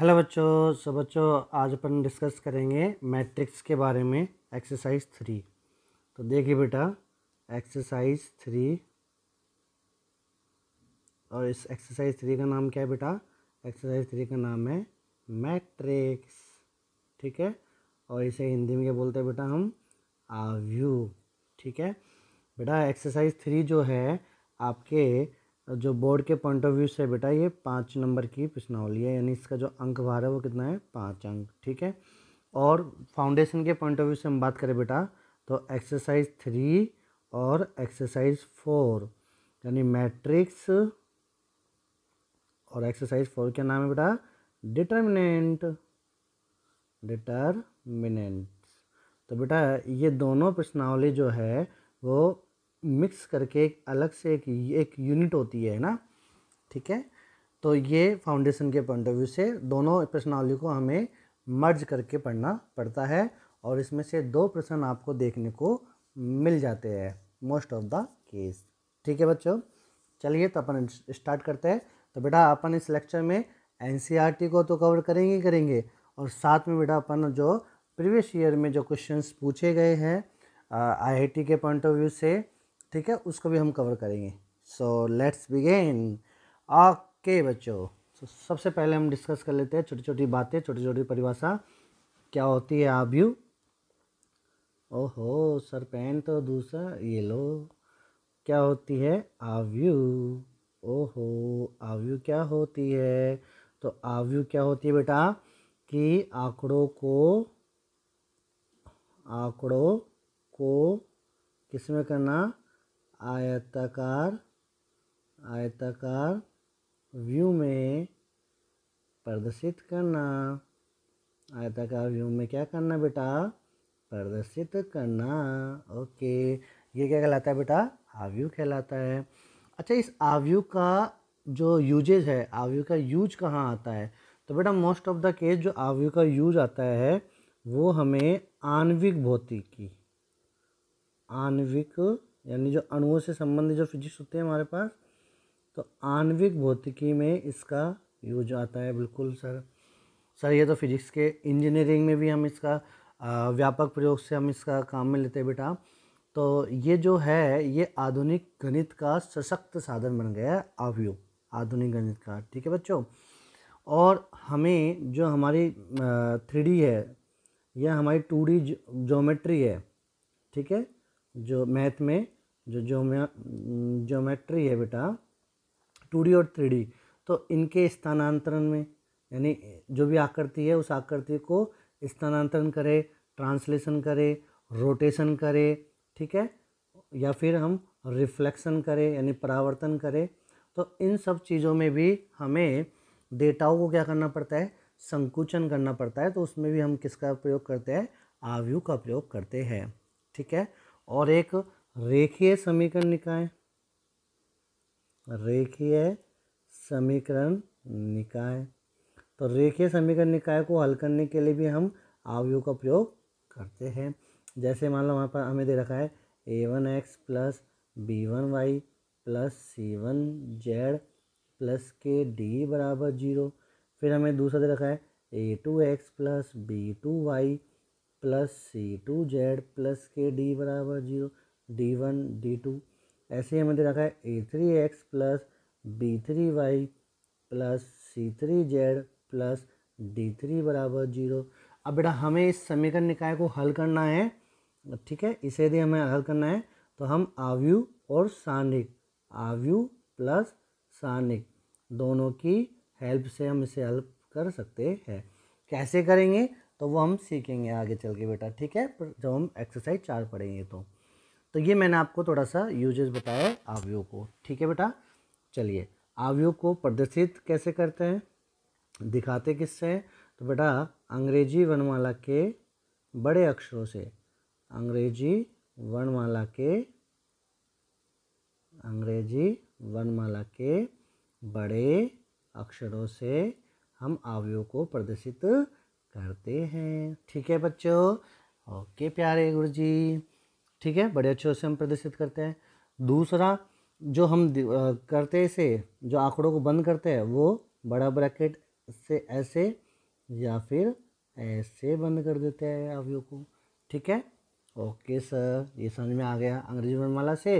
Hello बच्चों सब बच्चों आज अपन डिस्कस करेंगे मैट्रिक्स के बारे में एक्सरसाइज थ्री तो देखिए बेटा एक्सरसाइज थ्री और इस एक्सरसाइज थ्री का नाम क्या है बेटा एक्सरसाइज थ्री का नाम है मैट्रिक्स ठीक है और इसे हिंदी में क्या बोलते हैं बेटा हम आव्यू ठीक है बेटा एक्सरसाइज थ्री जो है आपके जो बोर्ड के पॉइंट ऑफ व्यू से बेटा ये पाँच नंबर की प्रश्नावली है यानी इसका जो अंक भार है वो कितना है पाँच अंक ठीक है और फाउंडेशन के पॉइंट ऑफ व्यू से हम बात करें बेटा तो एक्सरसाइज थ्री और एक्सरसाइज फोर यानी मैट्रिक्स और एक्सरसाइज फोर क्या नाम है बेटा डिटर्मिनेंट डिटर्मिनेंट तो बेटा ये दोनों प्रश्नावली जो है वो मिक्स करके एक अलग से एक एक यूनिट होती है ना ठीक है तो ये फाउंडेशन के पॉइंट ऑफ व्यू से दोनों प्रश्नावली को हमें मर्ज करके पढ़ना पड़ता है और इसमें से दो प्रश्न आपको देखने को मिल जाते हैं मोस्ट ऑफ द केस ठीक है बच्चों चलिए तो अपन स्टार्ट करते हैं तो बेटा अपन इस लेक्चर में एन e को तो कवर करेंगे ही करेंगे और साथ में बेटा अपन जो प्रीवियस ईयर में जो क्वेश्चंस पूछे गए हैं आईआईटी के पॉइंट ऑफ व्यू से ठीक है उसको भी हम कवर करेंगे सो लेट्स बिगेन ओके बच्चों सो सबसे पहले हम डिस्कस कर लेते हैं छोटी छोटी बातें छोटी छोटी परिभाषा क्या होती है यू ओहो सर पेन तो दूसरा ये लो क्या होती है आव्यू ओहो आव्यू क्या होती है तो आव्यू क्या होती है बेटा कि आंकड़ों को आंकड़ों को किसमें करना आयताकार आयताकार व्यू में प्रदर्शित करना आयताकार व्यू में क्या करना बेटा प्रदर्शित करना ओके ये क्या कहलाता है बेटा आव्यू कहलाता है अच्छा इस आव्यू का जो यूजेज है आव्यू का यूज कहाँ आता है तो बेटा मोस्ट ऑफ द केस जो आव्यू का यूज आता है वो हमें आणविक भौतिकी आणविक यानी जो अणुओं से संबंधित जो फिजिक्स होते हैं हमारे पास तो आणविक भौतिकी में इसका यूज आता है बिल्कुल सर सर ये तो फिजिक्स के इंजीनियरिंग में भी हम इसका व्यापक प्रयोग से हम इसका काम में लेते हैं बेटा तो ये जो है ये आधुनिक गणित का सशक्त साधन बन गया है अवयु आधुनिक गणित का ठीक है बच्चों और हमें जो हमारी थ्री है या हमारी टू डी जोमेट्री है ठीक है जो मैथ में जो जोमे ज्योमेट्री है बेटा टू डी और थ्री डी तो इनके स्थानांतरण में यानी जो भी आकृति है उस आकृति को स्थानांतरण करे ट्रांसलेशन करे रोटेशन करे ठीक है या फिर हम रिफ्लेक्शन करें यानी परावर्तन करें तो इन सब चीज़ों में भी हमें डेटाओं को क्या करना पड़ता है संकुचन करना पड़ता है तो उसमें भी हम किसका प्रयोग करते हैं आवयु का प्रयोग करते हैं ठीक है और एक रेखीय समीकरण निकाय रेखीय समीकरण निकाय तो रेखीय समीकरण निकाय को हल करने के लिए भी हम आवयु का प्रयोग करते हैं जैसे मान लो वहाँ पर हमें दे रखा है A one X plus B one Y plus C one Z plus के डी बराबर जीरो फिर हमें दूसरा दे रखा है A two X plus B two Y plus C two Z plus के डी बराबर zero D one D two ऐसे हमें दे रखा है A three X plus B three Y plus C three Z plus D three बराबर zero अब बेटा हमें इस समीकरण निकाय को हल करना है ठीक है इसे यदि हमें हल करना है तो हम आवयु और सानिक आवयु प्लस सानिक दोनों की हेल्प से हम इसे हल कर सकते हैं कैसे करेंगे तो वो हम सीखेंगे आगे चल के बेटा ठीक है जब हम एक्सरसाइज चार पढ़ेंगे तो तो ये मैंने आपको थोड़ा सा यूजेस बताया आवयो को ठीक है बेटा चलिए आवयो को प्रदर्शित कैसे करते हैं दिखाते किससे हैं तो बेटा अंग्रेजी वर्णमाला के बड़े अक्षरों से अंग्रेजी वर्णमाला के अंग्रेजी वर्णमाला के बड़े अक्षरों से हम आवयो को प्रदर्शित करते हैं ठीक है बच्चों ओके प्यारे गुरु जी ठीक है बड़े अच्छे से हम प्रदर्शित करते हैं दूसरा जो हम करते से जो आंकड़ों को बंद करते हैं वो बड़ा ब्रैकेट से ऐसे या फिर ऐसे बंद कर देते हैं अवयव को ठीक है ओके सर ये समझ में आ गया अंग्रेजी वर्णमाला से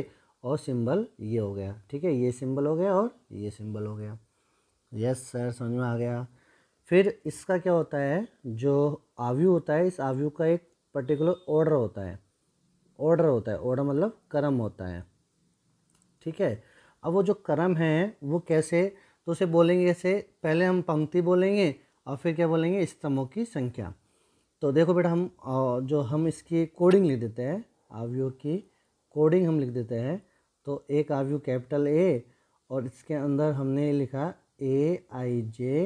और सिंबल ये हो गया ठीक है ये सिंबल हो गया और ये सिंबल हो गया यस सर समझ में आ गया फिर इसका क्या होता है जो आवयु होता है इस आवयु का एक पर्टिकुलर ऑर्डर होता है ऑर्डर होता है ऑर्डर मतलब कर्म होता है ठीक है अब वो जो कर्म है वो कैसे तो उसे बोलेंगे ऐसे पहले हम पंक्ति बोलेंगे और फिर क्या बोलेंगे स्तंभों की संख्या तो देखो बेटा हम जो हम इसकी कोडिंग लिख देते हैं आवयु की कोडिंग हम लिख देते हैं तो एक आवयु कैपिटल ए और इसके अंदर हमने लिखा ए आई जे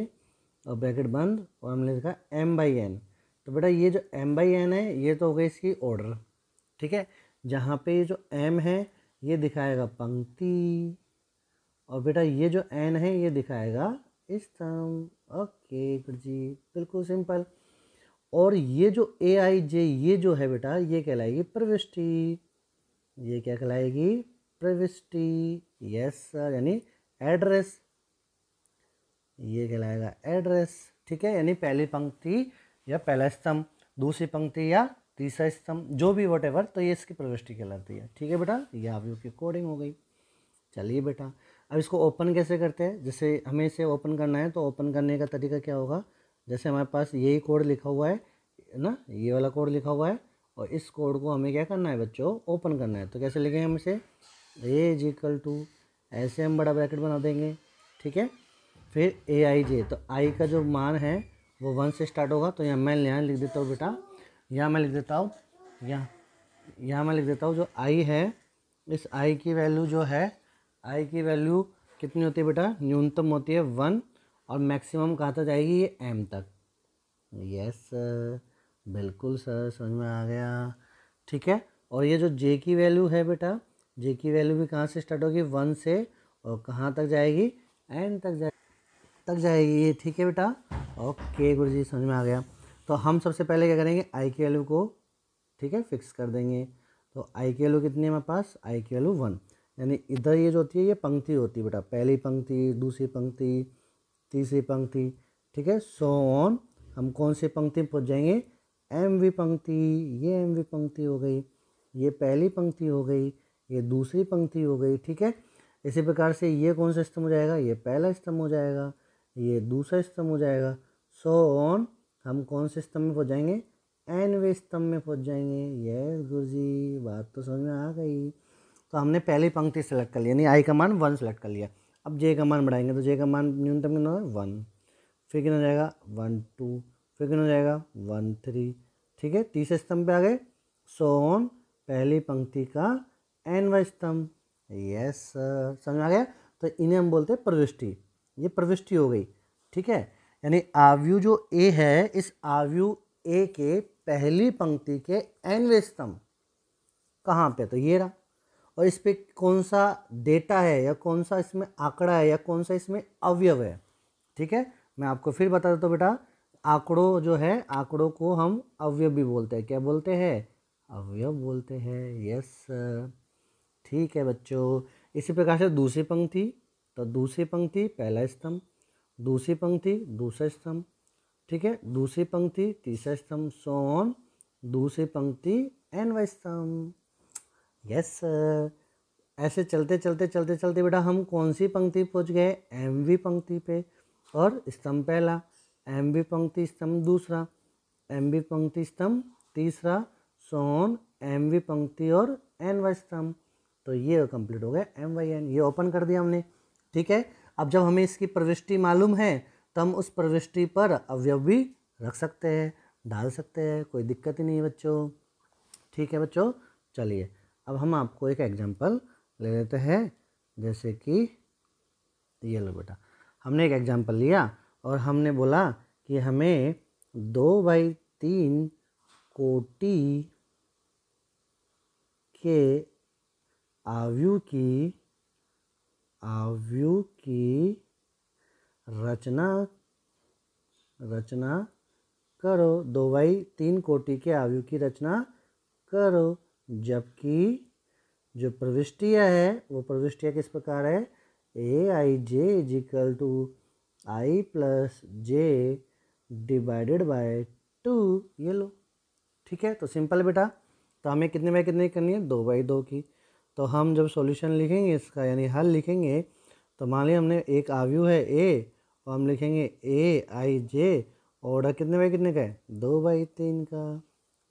और ब्रैकेट बंद और हमने लिखा एम बाई एन तो बेटा ये जो एम बाई एन है ये तो हो गई इसकी ऑर्डर ठीक है जहाँ पे ये जो एम है ये दिखाएगा पंक्ति और बेटा ये जो एन है ये दिखाएगा स्तंभ ओके गुड जी बिल्कुल सिंपल और ये जो ए आई जे ये जो है बेटा ये कहलाएगी प्रविष्टि ये क्या कहलाएगी प्रविष्टि यस सर यानी एड्रेस ये कहलाएगा एड्रेस ठीक है यानी पहली पंक्ति या पहला स्तंभ दूसरी पंक्ति या तीसरा स्तंभ जो भी वट एवर तो ये इसकी प्रविष्टि कहलाती है ठीक है बेटा ये आप लोग की कोडिंग हो गई चलिए बेटा अब इसको ओपन कैसे करते हैं जैसे हमें इसे ओपन करना है तो ओपन करने का तरीका क्या होगा जैसे हमारे पास यही कोड लिखा हुआ है ना ये वाला कोड लिखा हुआ है और इस कोड को हमें क्या करना है बच्चों ओपन करना है तो कैसे लिखेंगे हम इसे ए इजिकल टू ऐसे हम बड़ा ब्रैकेट बना देंगे ठीक है फिर ए आई जे तो आई का जो मान है वो वन से स्टार्ट होगा तो यहाँ मैं यहाँ लिख देता हूँ बेटा यहाँ मैं लिख देता हूँ यहाँ यहाँ मैं लिख देता हूँ जो आई है इस आई की वैल्यू जो है आई की वैल्यू कितनी होती है बेटा न्यूनतम होती है वन और मैक्सिमम कहाँ तक जाएगी ये एम तक यस सर बिल्कुल सर समझ में आ गया ठीक है और ये जो जे की वैल्यू है बेटा जे की वैल्यू भी कहाँ से स्टार्ट होगी वन से और कहाँ तक जाएगी एन तक जाए तक जाएगी ये ठीक है बेटा ओके गुरु जी समझ में आ गया तो हम सबसे पहले क्या करेंगे आई के एलू को ठीक है फिक्स कर देंगे तो आई के एलू कितनी है हमारे पास आई के एलू वन यानी इधर ये जो होती है ये पंक्ति होती है बेटा पहली पंक्ति दूसरी पंक्ति तीसरी पंक्ति ठीक है सो ऑन हम कौन सी पंक्ति में पहुँच जाएंगे एम वी पंक्ति ये एम वी पंक्ति हो गई ये पहली पंक्ति हो गई ये दूसरी पंक्ति हो गई ठीक है इसी प्रकार से ये कौन सा स्तंभ हो जाएगा ये पहला स्तंभ हो जाएगा ये दूसरा स्तंभ हो जाएगा सो ऑन हम कौन से स्तंभ में पहुँच जाएंगे एनवे स्तंभ में पहुँच जाएंगे यस गुरु जी बात तो समझ में आ गई तो हमने पहली पंक्ति सेलेक्ट कर लिया यानी आई का मान वन सेलेक्ट कर लिया अब जे का मान बढ़ाएंगे तो जे का मान न्यूनतम कितना होगा वन फिर कितना हो जाएगा वन टू फिर कितना हो जाएगा वन थ्री ठीक है तीसरे स्तंभ पे आ गए सोन पहली पंक्ति का एन व स्तंभ यस समझ में आ गया तो इन्हें हम बोलते हैं प्रविष्टि ये प्रविष्टि हो गई ठीक है यानी आवयु जो ए है इस आवयु ए के पहली पंक्ति के एनवे स्तंभ कहाँ पे तो ये रहा और इस पर कौन सा डेटा है या कौन सा इसमें आंकड़ा है या कौन सा इसमें अवयव है ठीक है मैं आपको फिर बता देता हूँ बेटा आंकड़ों जो है आंकड़ों को हम अवयव भी बोलते हैं क्या बोलते हैं अवयव बोलते हैं यस ठीक है बच्चों इसी प्रकार से दूसरी पंक्ति तो दूसरी पंक्ति पहला स्तंभ दूसरी पंक्ति दूसरा स्तंभ ठीक है दूसरी पंक्ति तीसरा स्तंभ सो ऑन दूसरी पंक्ति एन वाई स्तंभ यस सर ऐसे चलते चलते चलते चलते बेटा हम कौन सी पंक्ति पहुंच गए एम वी पंक्ति पे और स्तंभ पहला एम वी पंक्ति स्तंभ दूसरा एम वी पंक्ति स्तंभ तीसरा सोन वी पंक्ति और एन वाई स्तंभ तो ये कंप्लीट हो गया एम वाई एन ये ओपन कर दिया हमने ठीक है अब जब हमें इसकी प्रविष्टि मालूम है तो हम उस प्रविष्टि पर अवयव भी रख सकते हैं डाल सकते हैं कोई दिक्कत ही नहीं है बच्चों ठीक है बच्चों चलिए अब हम आपको एक एग्जांपल ले लेते हैं जैसे कि ये लो बेटा हमने एक एग्जांपल लिया और हमने बोला कि हमें दो बाई तीन कोटी के आवयु की आवयु की रचना रचना करो दो बाई तीन कोटि के आवयु की रचना करो जबकि जो प्रविष्टियाँ है वो प्रविष्टियाँ किस प्रकार है A I J is equal to I plus J divided by two ये लो ठीक है तो सिंपल बेटा तो हमें कितने बाई कितने करनी है दो बाई दो की तो हम जब सॉल्यूशन लिखेंगे इसका यानी हल लिखेंगे तो मान लिया हमने एक आव्यू है ए और हम लिखेंगे ए आई जे ऑर्डर कितने बाई कितने का है दो बाई तीन का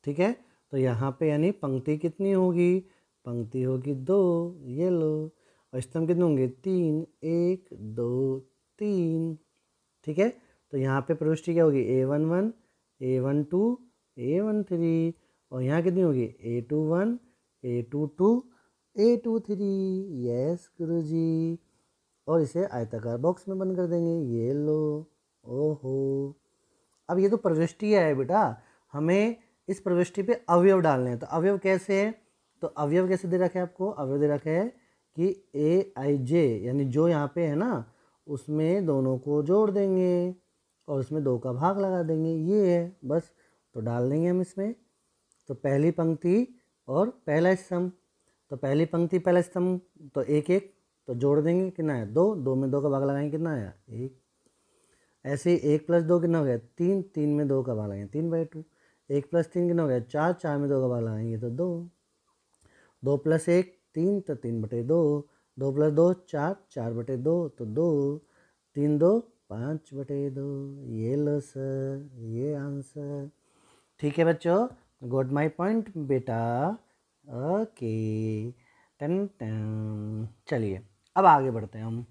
ठीक है तो यहाँ पे यानी पंक्ति कितनी होगी पंक्ति होगी दो ये लो और स्तंभ कितने होंगे तीन एक दो तीन ठीक है तो यहाँ पे प्रविष्टि क्या होगी A one one A one two A one three और यहाँ कितनी होगी A two one A two two A two three yes गुरु जी और इसे आयताकार बॉक्स में बंद कर देंगे ये लो ओहो अब ये तो प्रविष्टि है बेटा हमें इस प्रविष्टि पे अवयव डालने हैं तो अवयव कैसे है तो अवयव कैसे दे रखे आपको अवयव दे रखे है कि ए आई जे यानी जो यहाँ पे है ना उसमें दोनों को जोड़ देंगे और उसमें दो का भाग लगा देंगे ये है बस तो डाल देंगे हम इसमें तो पहली पंक्ति और पहला स्तंभ तो पहली पंक्ति पहला स्तंभ तो एक एक तो जोड़ देंगे कितना है दो दो में दो का भाग लगाएंगे कितना आया एक ऐसे ही एक प्लस दो कितना हो गया तीन तीन में दो का भाग लगाएंगे तीन बाई टू एक प्लस तीन कितना हो गया चार चार में दो का भाग लगाएंगे तो दो दो प्लस एक तीन तो तीन बटे दो दो प्लस दो चार चार बटे दो तो दो तीन दो पाँच बटे दो ये लो सर ये आंसर ठीक है बच्चों गोड माई पॉइंट बेटा ओके टन टन चलिए अब आगे बढ़ते हैं हम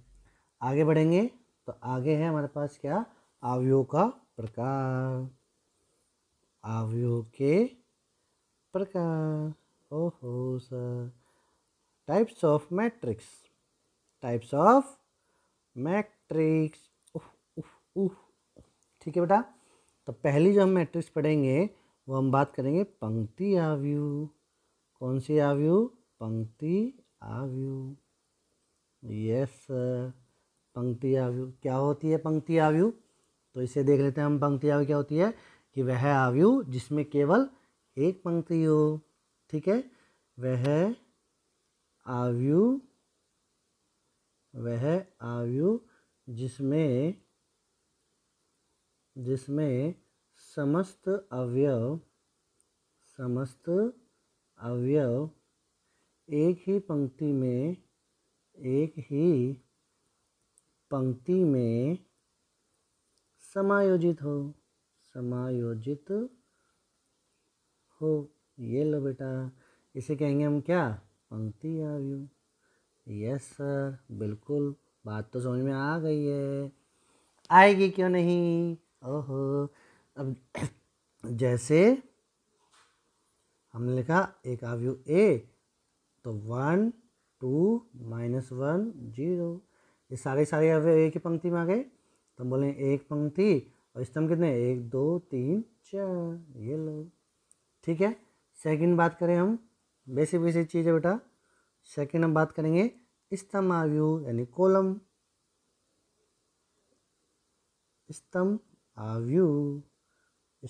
आगे बढ़ेंगे तो आगे है हमारे पास क्या आवयों का प्रकार आवयों के प्रकार ओहो sir types of matrix types of matrix ठीक है बेटा तो पहली जो हम मैट्रिक्स पढ़ेंगे वो हम बात करेंगे पंक्ति आवयू कौन सी आव्यू पंक्ति आव्यू यस पंक्ति आव्यू क्या होती है पंक्ति आव्यू तो इसे देख लेते हैं हम पंक्ति आव्यू क्या होती है कि वह आव्यू जिसमें केवल एक पंक्ति हो ठीक है वह आव्यू वह आव्यु जिसमें जिसमें समस्त अवयव समस्त अवयव एक ही पंक्ति में एक ही पंक्ति में समायोजित हो समायोजित हो ये लो बेटा इसे कहेंगे हम क्या पंक्ति अवयव यस सर बिल्कुल बात तो समझ में आ गई है आएगी क्यों नहीं ओहो अब जैसे हमने लिखा एक आव्यू ए तो one two minus one zero ये सारे सारे आव्यू एक ही पंक्ति में आ गए तो हम बोलें एक पंक्ति और स्तंभ कितने एक दो तीन चार ये लो ठीक है सेकंड बात करें हम बेसिक बेसिक चीज़ है बेटा सेकंड हम बात करेंगे स्तंभ आव्यू यानी कॉलम स्तंभ आव्यू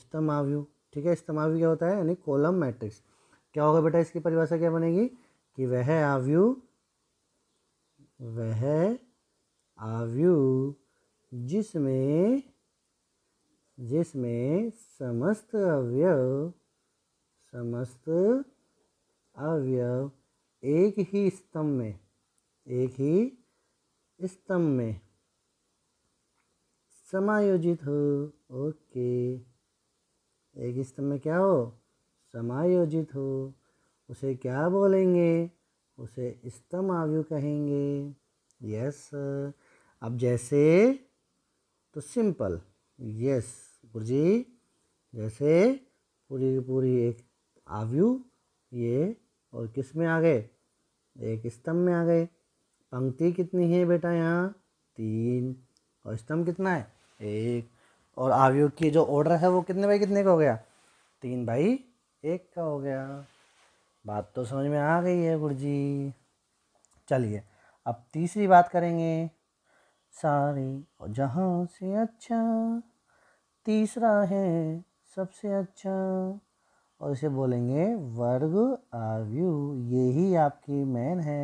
स्तंभ आव्यू ठीक है इस्तेमाल भी क्या होता है यानी कॉलम मैट्रिक्स क्या होगा बेटा इसकी परिभाषा क्या बनेगी कि वह आवयु वह आवयु जिसमें जिसमें समस्त अवयव समस्त अवयव एक ही स्तंभ में एक ही स्तंभ में समायोजित हो ओके एक स्तंभ में क्या हो समायोजित हो उसे क्या बोलेंगे उसे स्तंभ आवयु कहेंगे यस अब जैसे तो सिंपल यस गुरुजी जैसे पूरी की पूरी एक आवयु ये और किस में आ गए एक स्तंभ में आ गए पंक्ति कितनी है बेटा यहाँ तीन और स्तंभ कितना है एक और आवियो की जो ऑर्डर है वो कितने बाई कितने का हो गया तीन बाई एक का हो गया बात तो समझ में आ गई है गुरुजी चलिए अब तीसरी बात करेंगे सारी और जहाँ से अच्छा तीसरा है सबसे अच्छा और इसे बोलेंगे वर्ग आव्यू यही आपकी मेन है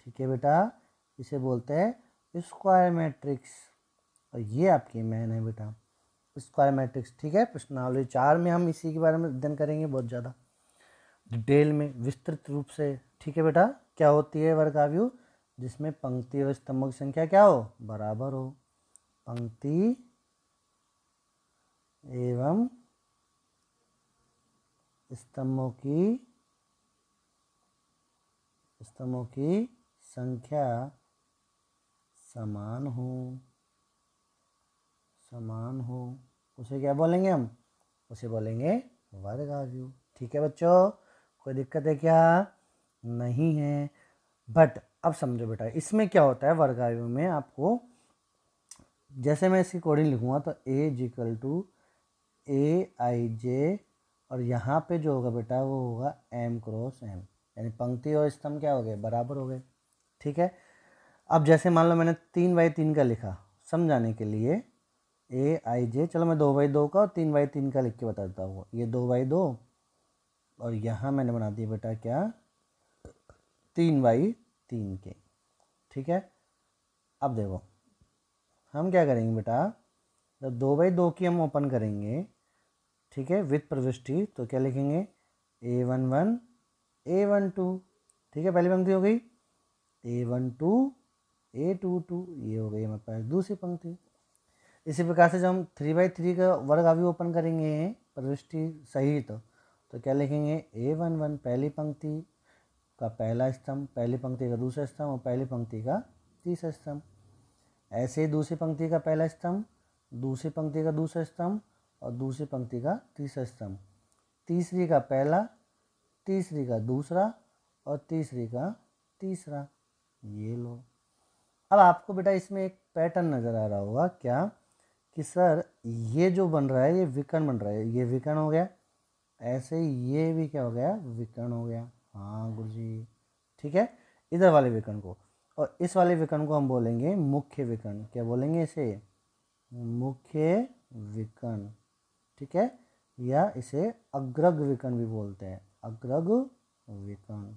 ठीक है बेटा इसे बोलते हैं स्क्वायर मैट्रिक्स और ये आपकी मैन है बेटा स्क्वायर मैट्रिक्स ठीक है प्रश्नावली चार में हम इसी के बारे में अध्ययन करेंगे बहुत ज़्यादा डिटेल में विस्तृत रूप से ठीक है बेटा क्या होती है वर्गाव्यू जिसमें पंक्ति और स्तंभों की संख्या क्या हो बराबर हो पंक्ति एवं स्तंभों की स्तंभों की संख्या समान हो समान हो उसे क्या बोलेंगे हम उसे बोलेंगे वर्ग आयु ठीक है बच्चों कोई दिक्कत है क्या नहीं है बट अब समझो बेटा इसमें क्या होता है वर्ग में आपको जैसे मैं इसकी कोडिंग लिखूँगा तो ए जिकल टू ए आई जे और यहाँ पे जो होगा बेटा वो होगा एम क्रॉस एम यानी पंक्ति और स्तंभ क्या हो गए बराबर हो गए ठीक है अब जैसे मान लो मैंने तीन बाई तीन का लिखा समझाने के लिए ए आई जे चलो मैं दो बाई दो का और तीन बाई तीन का लिख के बता देता हूँ ये दो बाई दो और यहाँ मैंने बना दिया बेटा क्या तीन बाई तीन के ठीक है अब देखो हम क्या करेंगे बेटा जब दो बाई दो की हम ओपन करेंगे ठीक है विथ प्रविष्टि तो क्या लिखेंगे A one one A one two ठीक है पहली पंक्ति हो गई A one two A two two ये हो गई हमारे पास दूसरी पंक्ति इसी प्रकार से जब हम थ्री बाई थ्री का वर्ग अभी ओपन करेंगे प्रविष्टि सहित तो, तो क्या लिखेंगे ए वन वन पहली पंक्ति का पहला स्तंभ पहली पंक्ति का दूसरा स्तंभ और पहली पंक्ति का तीसरा स्तंभ ऐसे ही दूसरी पंक्ति का पहला स्तंभ दूसरी पंक्ति का दूसरा स्तंभ और दूसरी पंक्ति का तीसरा स्तंभ तीसरी का पहला तीसरी का दूसरा और तीसरी का तीसरा ये लो अब आपको बेटा इसमें एक पैटर्न नज़र आ रहा होगा क्या कि सर ये जो बन रहा है ये विकर्ण बन रहा है ये विकर्ण हो गया ऐसे ये भी क्या हो गया विकर्ण हो गया हाँ गुरु जी ठीक है इधर वाले विकर्ण को और इस वाले विकर्ण को हम बोलेंगे मुख्य विकर्ण क्या बोलेंगे इसे मुख्य विकर्ण ठीक है या इसे अग्रग विकर्ण भी बोलते हैं अग्रग विकर्ण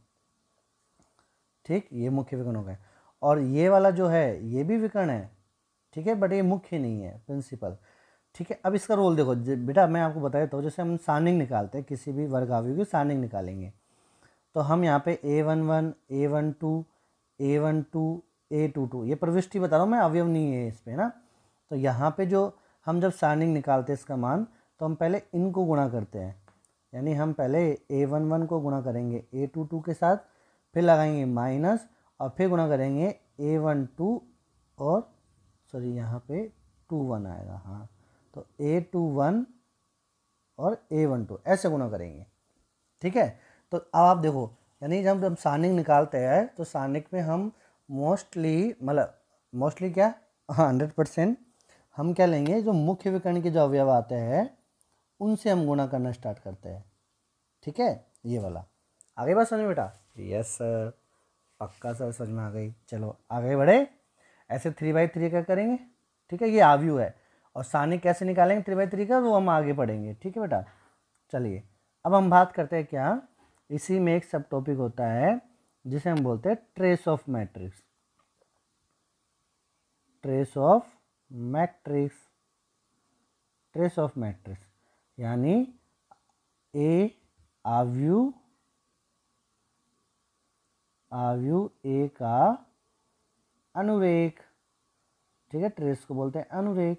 ठीक ये मुख्य विकर्ण हो गया और ये वाला जो है ये भी विकर्ण है ठीक है बट ये मुख्य नहीं है प्रिंसिपल ठीक है अब इसका रोल देखो बेटा मैं आपको बता देता हूँ जैसे हम सानिंग निकालते हैं किसी भी वर्ग आवयु की सानिंग निकालेंगे तो हम यहाँ पे A one one A one two A one two A two two ये प्रविष्टि बता रहा हूँ मैं अवयव नहीं है इस पर ना तो यहाँ पे जो हम जब सानिंग निकालते हैं इसका मान तो हम पहले इनको गुणा करते हैं यानी हम पहले ए वन वन को गुणा करेंगे ए टू टू के साथ फिर लगाएंगे माइनस और फिर गुणा करेंगे ए वन टू और सॉरी यहाँ पे टू वन आएगा हाँ तो ए टू वन और ए वन टू ऐसे गुना करेंगे ठीक है तो अब आप देखो यानी जब हम सानिक निकालते हैं तो सानिक में हम मोस्टली मतलब मोस्टली क्या हाँ, हंड्रेड परसेंट हम क्या लेंगे जो मुख्य विकर्ण के जो अवयव आते हैं उनसे हम गुणा करना स्टार्ट करते हैं ठीक है ये वाला आगे बात समझ बेटा यस सर पक्का सर समझ में आ गई चलो आगे बढ़े ऐसे थ्री बाई थ्री का करेंगे ठीक है ये आवयू है और सानी कैसे निकालेंगे थ्री बाई थ्री का वो हम आगे पढ़ेंगे ठीक है बेटा चलिए अब हम बात करते हैं क्या इसी में एक सब टॉपिक होता है जिसे हम बोलते हैं trace of matrix trace of matrix trace of matrix यानी ए आवयू आव्यू ए का अनुरेख ठीक है ट्रेस को बोलते हैं अनुरेख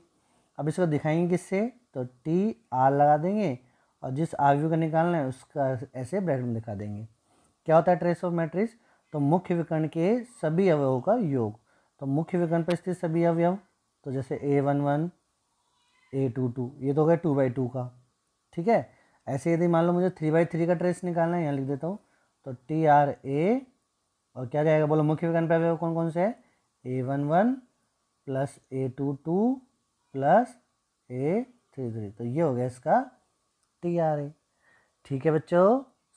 अब इसको दिखाएंगे किससे तो टी आर लगा देंगे और जिस आवयु का निकालना है उसका ऐसे ब्रैकेट में दिखा देंगे क्या होता है ट्रेस ऑफ मैट्रिक्स तो मुख्य विकर्ण के सभी अवयवों का योग तो मुख्य विकर्ण पर स्थित सभी अवयव तो जैसे A one one A two two ये तो हो गया टू बाई टू का ठीक है ऐसे यदि मान लो मुझे थ्री बाई थ्री का ट्रेस निकालना है यहाँ लिख देता हूँ तो टी आर ए और क्या जाएगा बोलो मुख्य विकर्ण पर अवयव कौन कौन से है A one one plus A two two plus A three three तो ये हो गया इसका टी आर ए ठीक है बच्चों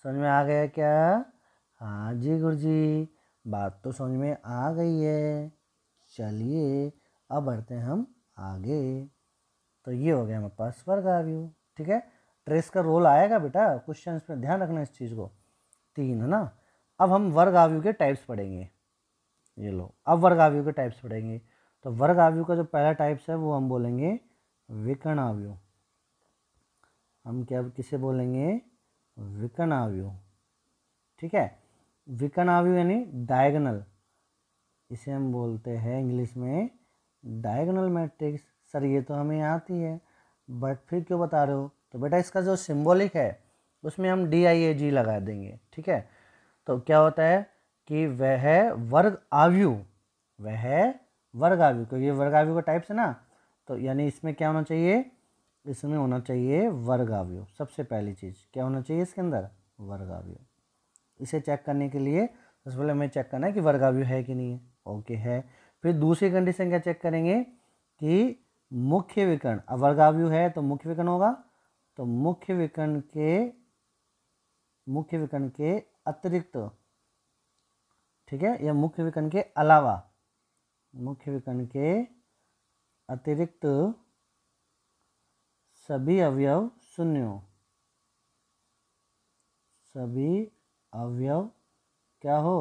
समझ में आ गया क्या हाँ जी गुरु जी बात तो समझ में आ गई है चलिए अब बढ़ते हैं हम आगे तो ये हो गया हमारे पास वर्ग आव्यू ठीक है ट्रेस का रोल आएगा बेटा क्वेश्चन में ध्यान रखना इस चीज़ को तीन है ना अब हम वर्ग आव्यू के टाइप्स पढ़ेंगे ये लो अब वर्ग आवयु के टाइप्स पढ़ेंगे तो वर्ग आवयु का जो पहला टाइप्स है वो हम बोलेंगे विकर्ण आवयु हम क्या किसे बोलेंगे विकर्ण आवयु ठीक है विकर्ण आवयु यानी डायगनल इसे हम बोलते हैं इंग्लिश में डायगनल मैट्रिक्स सर ये तो हमें आती है बट फिर क्यों बता रहे हो तो बेटा इसका जो सिम्बोलिक है उसमें हम डी आई ए जी लगा देंगे ठीक है तो क्या होता है कि वह वर्ग आवयु वह वर्ग आवयु क्योंकि वर्ग आवयु का टाइप है ना तो यानी इसमें क्या होना चाहिए इसमें होना चाहिए वर्ग आवयु सबसे पहली चीज़ क्या होना चाहिए इसके अंदर वर्ग आवयु इसे चेक करने के लिए सबसे पहले हमें चेक करना है कि वर्ग आवयु है कि नहीं है ओके है फिर दूसरी कंडीशन क्या चेक करेंगे कि मुख्य विकर्ण अब वर्गाव्यू है तो मुख्य विकर्ण होगा तो मुख्य विकर्ण के मुख्य विकर्ण के अतिरिक्त ठीक है या मुख्य विकर्ण के अलावा मुख्य विकर्ण के अतिरिक्त सभी अवयव शून्य हो सभी अवयव क्या हो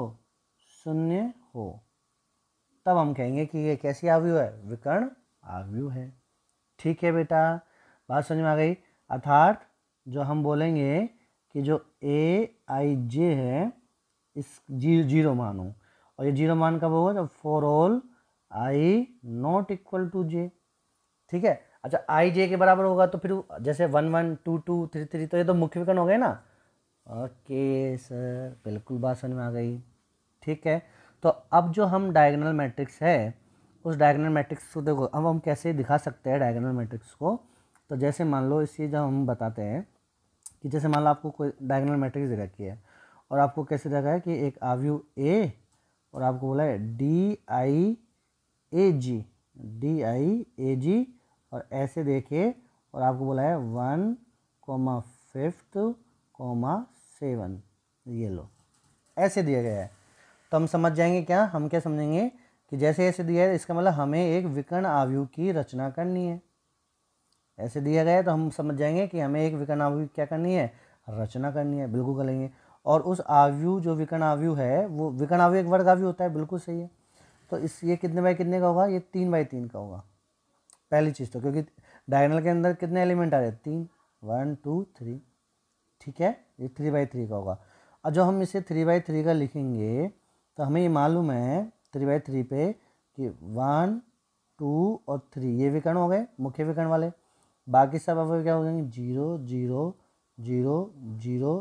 शून्य हो तब हम कहेंगे कि ये कैसी आवयु है विकर्ण आवयु है ठीक है बेटा बात समझ में आ गई अर्थात जो हम बोलेंगे कि जो ए आई जे है इस जी जीरो मान हो और ये जीरो मान कब होगा जब for all I not equal to J ठीक है अच्छा आई जे के बराबर होगा तो फिर जैसे one one two two three three तो ये तो मुख्य विकर्ण हो गए ना ओके सर बिल्कुल बात समझ में आ गई ठीक है तो अब जो हम डायगोनल मैट्रिक्स है उस डायगोनल मैट्रिक्स को देखो अब हम कैसे दिखा सकते हैं डायगनल मैट्रिक्स को तो जैसे मान लो इसी जब हम बताते हैं कि जैसे मान लो आपको कोई डायगोनल मैट्रिक्स दे रखी है और आपको कैसे देखा है कि एक आवयु ए और आपको बोला है D I A G D I ए जी और ऐसे देखे और आपको बोला है one comma fifth comma seven ये लो ऐसे दिया गया है तो हम समझ जाएंगे क्या हम क्या समझेंगे कि जैसे ऐसे दिया है इसका मतलब हमें एक विकर्ण आवयु की रचना करनी है ऐसे दिया गया है तो हम समझ जाएंगे कि हमें एक विकर्ण आवयु क्या करनी है रचना करनी है बिल्कुल करेंगे और उस आवयु जो विकर्ण आवयु है वो विकर्ण आव्यू एक वर्ग आव्यू होता है बिल्कुल सही है तो इस ये कितने बाई कितने का होगा ये तीन बाई तीन का होगा पहली चीज़ तो क्योंकि डायगनल के अंदर कितने एलिमेंट आ रहे हैं तीन वन टू थ्री ठीक है ये थ्री बाई थ्री का होगा और जो हम इसे थ्री बाई थ्री का लिखेंगे तो हमें ये मालूम है थ्री बाई थ्री पे कि वन टू और थ्री ये विकर्ण हो गए मुख्य विकर्ण वाले बाकी सब अब क्या हो जाएंगे zero zero zero zero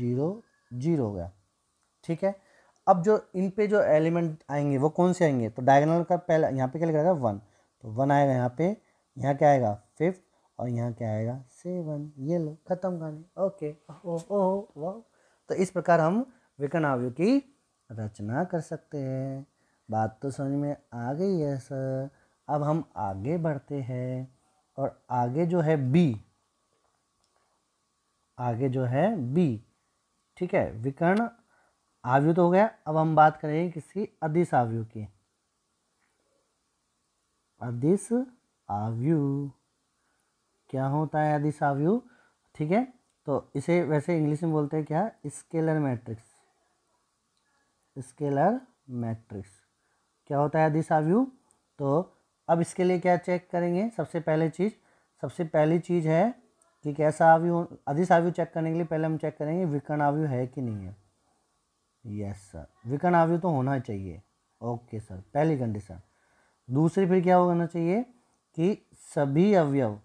zero zero हो गया ठीक है अब जो इन पे जो एलिमेंट आएंगे वो कौन से आएंगे तो डायगोनल का पहला यहाँ पे क्या रहेगा वन तो वन आएगा यहाँ पे यहाँ क्या आएगा फिफ्थ और यहाँ क्या आएगा सेवन ये लो खत्म गाने ओके ओ ओ वाह तो इस प्रकार हम विकर्णावयव की रचना कर सकते हैं बात तो समझ में आ गई है सर अब हम आगे बढ़ते हैं और आगे जो है बी आगे जो है बी ठीक है विकर्ण आवयुत हो गया अब हम बात करेंगे किसी अधिस आवयु की अधिस आवयु क्या होता है अधिस आवयु ठीक है तो इसे वैसे इंग्लिश में बोलते हैं क्या स्केलर मैट्रिक्स स्केलर मैट्रिक्स क्या होता है अधिस आवयु तो अब इसके लिए क्या चेक करेंगे सबसे पहले चीज़ सबसे पहली चीज़ है ठीक कैसा आवयु अधिस आवयु चेक करने के लिए पहले हम चेक करेंगे विकर्ण आवयु है कि नहीं है यस सर विकर्ण आवयु तो होना चाहिए ओके सर पहली कंडीशन दूसरी फिर क्या होना चाहिए कि सभी अवयव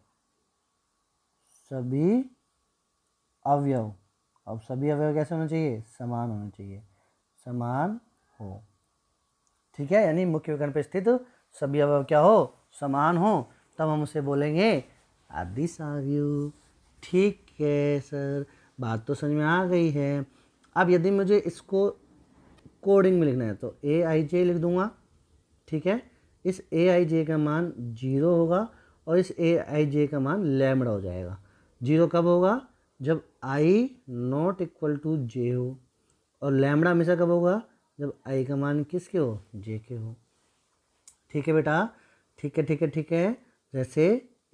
सभी अवयव अब सभी अवयव कैसे होना चाहिए समान होना चाहिए समान हो ठीक है यानी मुख्य विकर्ण पर स्थित सभी अवयव क्या हो समान हो तब हम उसे बोलेंगे आदिशाव्यू ठीक है सर बात तो समझ में आ गई है अब यदि मुझे इसको कोडिंग में लिखना है तो ए आई जे लिख दूंगा ठीक है इस ए आई जे का मान जीरो होगा और इस ए आई जे का मान लैमड़ा हो जाएगा जीरो कब होगा जब I not equal to J हो और लैमड़ा हमेशा कब होगा जब आई का मान किसके हो जे के हो ठीक है बेटा ठीक है ठीक है ठीक है जैसे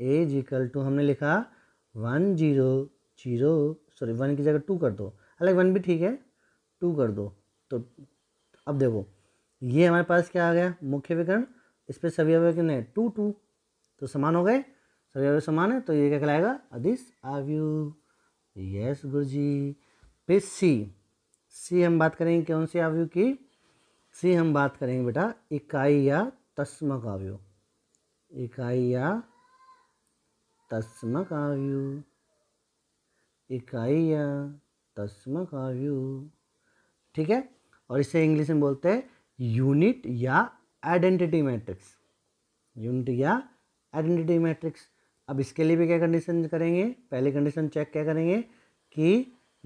ए इक्वल टू हमने लिखा one zero zero sorry one की जगह टू कर दो हालांकि वन भी ठीक है टू कर दो तो अब देखो ये हमारे पास क्या आ गया मुख्य विकर्ण इस पर सभी अवयकरण है टू टू तो समान हो गए सभी अवयव समान है तो ये क्या कहलाएगा अधिस आवयु यस गुरु जी फिर सी सी हम बात करेंगे कौन सी आवयु की सी हम बात करेंगे बेटा इकाई या तस्मक आवयु इकाई या तस्मकायु इकाइया तस्मकायु ठीक है और इसे इंग्लिश में बोलते हैं यूनिट या आइडेंटिटी मैट्रिक्स यूनिट या आइडेंटिटी मैट्रिक्स अब इसके लिए भी क्या कंडीशन करेंगे पहली कंडीशन चेक क्या करेंगे कि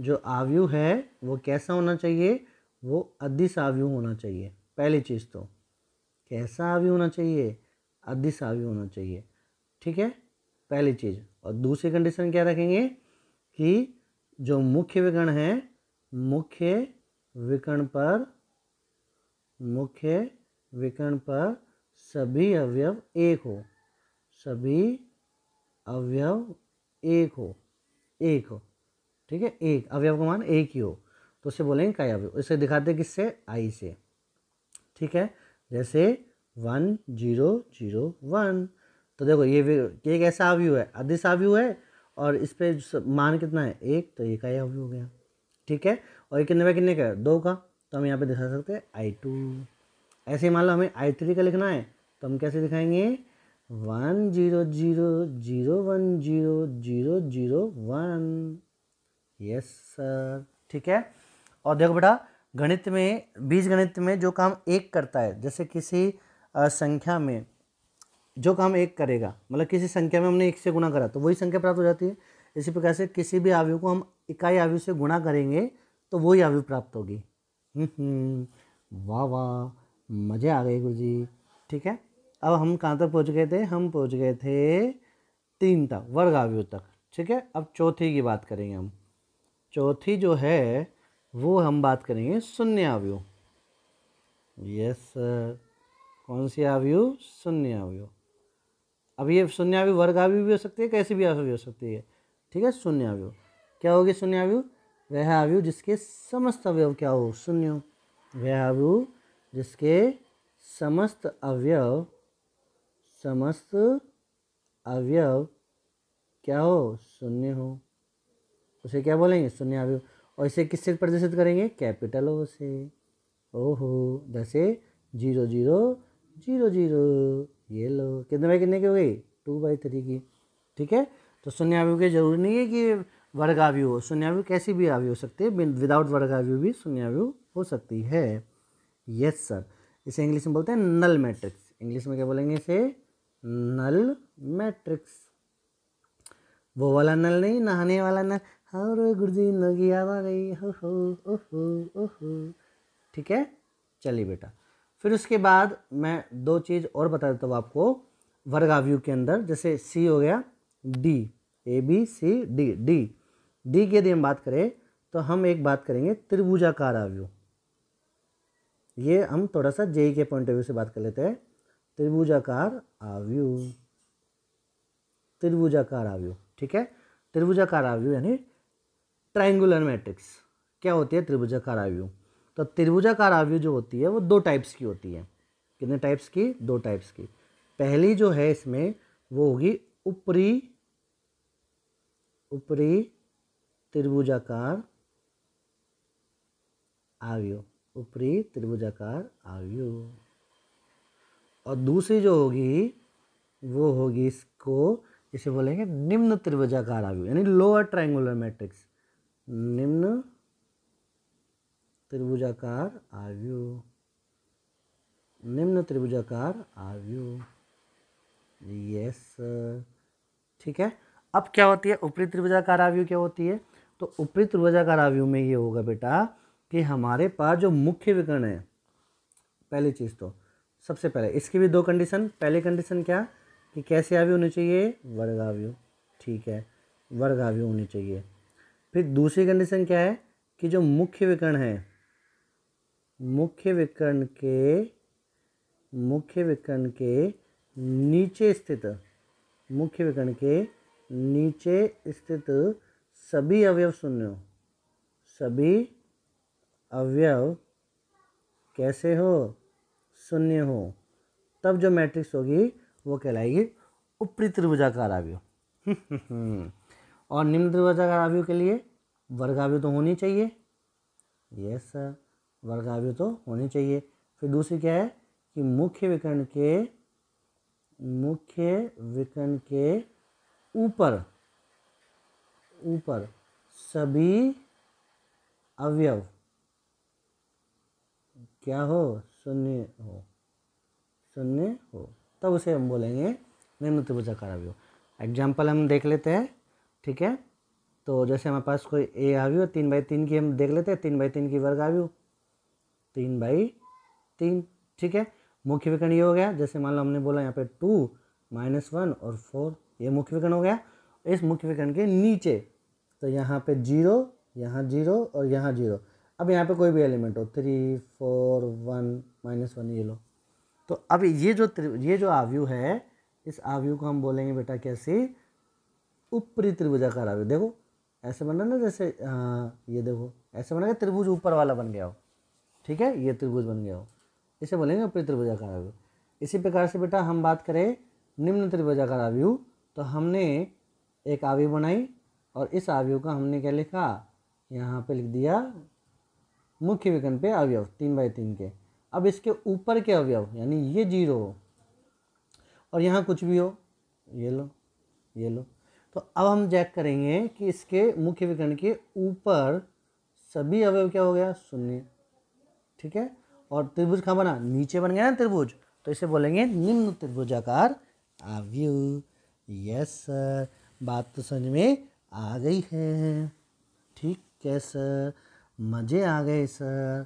जो आवयु है वो कैसा होना चाहिए वो अधिस आव्यू होना चाहिए पहली चीज़ तो कैसा आवयु होना चाहिए अधिस आव्यू होना चाहिए ठीक है पहली चीज़ और दूसरी कंडीशन क्या रखेंगे कि जो मुख्य विकर्ण है मुख्य विकर्ण पर मुख्य विकर्ण पर सभी अवयव एक हो सभी अवयव एक हो एक हो ठीक है एक अवयव का मान एक ही हो तो उसे बोलेंगे काय अवयव इसे दिखाते किससे आई से ठीक है जैसे वन जीरो जीरो वन तो देखो ये ये कैसा आव्यू है अधिस आव्यू है और इस पर मान कितना है एक तो ये का ही हो गया ठीक है और ये कितने में कितने का दो का तो हम यहाँ पे दिखा सकते हैं आई टू ऐसे मान लो हमें आई थ्री का लिखना है तो हम कैसे दिखाएंगे one zero zero zero one zero zero zero one yes sir ठीक है और देखो बेटा गणित में बीज गणित में जो काम एक करता है जैसे किसी संख्या में जो काम एक करेगा मतलब किसी संख्या में हमने एक से गुणा करा तो वही संख्या प्राप्त हो जाती है इसी प्रकार से किसी भी आयु को हम इकाई आयु से गुणा करेंगे तो वही आयु प्राप्त होगी वाह वाह मज़े आ गए गुरु जी ठीक है अब हम कहाँ तक पहुँच गए थे हम पहुँच गए थे तीन तक वर्ग आवयु तक ठीक है अब चौथी की बात करेंगे हम चौथी जो है वो हम बात करेंगे शून्य आवयु यस कौन सी आवयु शून्य आवयु अब ये वर्ग वर्गावयु भी हो सकती है कैसे भी आवयु हो सकती है ठीक है शून्यवयु क्या होगी शून्यवयु वह आयु जिसके समस्त अवयव क्या हो शून्य हो वह आवयु जिसके समस्त अवयव समस्त अवयव क्या हो शून्य हो उसे क्या बोलेंगे शून्य अवयु और इसे किससे प्रदर्शित करेंगे कैपिटल ओ से ओहो जैसे जीरो जीरो जीरो जीरो ये लो कितने बाई कितने की हो गई टू बाई थ्री की ठीक है तो शून्यावयु के जरूरी नहीं है कि वर्गावयु हो शून्यावयु कैसी भी आवयु हो सकती है विदाउट वर्गावयु भी शून्यावयु हो सकती है यस सर इसे इंग्लिश में बोलते हैं नल मैट्रिक्स इंग्लिश में क्या बोलेंगे इसे नल मैट्रिक्स वो वाला नल नहीं नहाने वाला नल और गुरुजी नगी आवा गई हो हो ठीक है चलिए बेटा फिर उसके बाद मैं दो चीज़ और बता देता हूँ आपको वर्गाव्यू के अंदर जैसे सी हो गया D A B C D D D की यदि हम बात करें तो हम एक बात करेंगे त्रिभुजाकार आव्यू ये हम थोड़ा सा जेई के पॉइंट ऑफ व्यू से बात कर लेते हैं त्रिभुजाकार आव्यू त्रिभुजाकार आव्यू ठीक है त्रिभुजाकार आव्यू यानी ट्राइंगुलर मैट्रिक्स क्या होती है त्रिभुजाकार आव्यू तो त्रिभुजाकार आवयु जो होती है वो दो टाइप्स की होती है कितने टाइप्स की दो टाइप्स की पहली जो है इसमें वो होगी ऊपरी ऊपरी त्रिभुजाकार आवयु ऊपरी त्रिभुजाकार आवयु और दूसरी जो होगी वो होगी इसको इसे बोलेंगे निम्न त्रिभुजाकार आवयु यानी लोअर ट्रायंगुलर मैट्रिक्स निम्न त्रिभुजाकार आयु निम्न त्रिभुजाकार आयु यस ठीक है अब क्या होती है ऊपरी त्रिभुजाकार आयु क्या होती है तो ऊपरी त्रिभुजाकार आयु में ये होगा बेटा कि हमारे पास जो मुख्य विकर्ण है पहली चीज़ तो सबसे पहले इसकी भी दो कंडीशन पहली कंडीशन क्या कि कैसे आव्यूह होनी चाहिए वर्गाव्यूह ठीक है वर्गाव्यूह होनी चाहिए फिर दूसरी कंडीशन क्या है कि जो मुख्य विकर्ण है मुख्य विकर्ण के मुख्य विकर्ण के नीचे स्थित मुख्य विकर्ण के नीचे स्थित सभी अवयव शून्य हो सभी अवयव कैसे हो शून्य हो तब जो मैट्रिक्स होगी वो कहलाएगी ऊपरी त्रिभुजाकार आवयु और निम्न त्रिभुजाकार आवयु के लिए वर्गावयव तो होनी चाहिए यस सर वर्गावय तो होने चाहिए फिर दूसरी क्या है कि मुख्य विकर्ण के मुख्य विकर्ण के ऊपर ऊपर सभी अवयव क्या हो शून्य हो शून्य हो तब उसे हम बोलेंगे निम्न त्रिभुजाकार अवयव एग्जाम्पल हम देख लेते हैं ठीक है तो जैसे हमारे पास कोई ए आव्यू तीन बाई तीन की हम देख लेते हैं तीन बाई तीन की वर्ग आव्यू तीन बाई तीन ठीक है मुख्य विकर्ण ये हो गया जैसे मान लो हमने बोला यहाँ पे टू माइनस वन और फोर ये मुख्य विकर्ण हो गया इस मुख्य विकर्ण के नीचे तो यहाँ पे जीरो यहाँ जीरो और यहाँ जीरो अब यहाँ पे कोई भी एलिमेंट हो three four one minus one ये लो तो अब ये जो ये जो आवयु है इस आवयु को हम बोलेंगे बेटा कैसे ऊपरी त्रिभुजाकार आवयु देखो ऐसे बन रहा ना जैसे हाँ ये देखो ऐसे बना त्रिभुज ऊपर वाला बन गया हो ठीक है ये त्रिभुज बन गया हो इसे बोलेंगे परित्रिभुजाकार आव्यूह इसी प्रकार से बेटा हम बात करें निम्न त्रिभुजाकार आव्यूह तो हमने एक आवयु बनाई और इस आवयु का हमने क्या लिखा यहाँ पे लिख दिया मुख्य विकन पे अवयव तीन बाई तीन के अब इसके ऊपर के अवयव यानी ये जीरो हो और यहाँ कुछ भी हो ये लो ये लो तो अब हम चेक करेंगे कि इसके मुख्य विकर्ण के ऊपर सभी अवयव क्या हो गया शून्य ठीक है और त्रिभुज कहाँ बना नीचे बन गया ना त्रिभुज तो इसे बोलेंगे निम्न त्रिभुजाकार आव्यू यस सर बात तो समझ में आ गई है ठीक है सर मज़े आ गए सर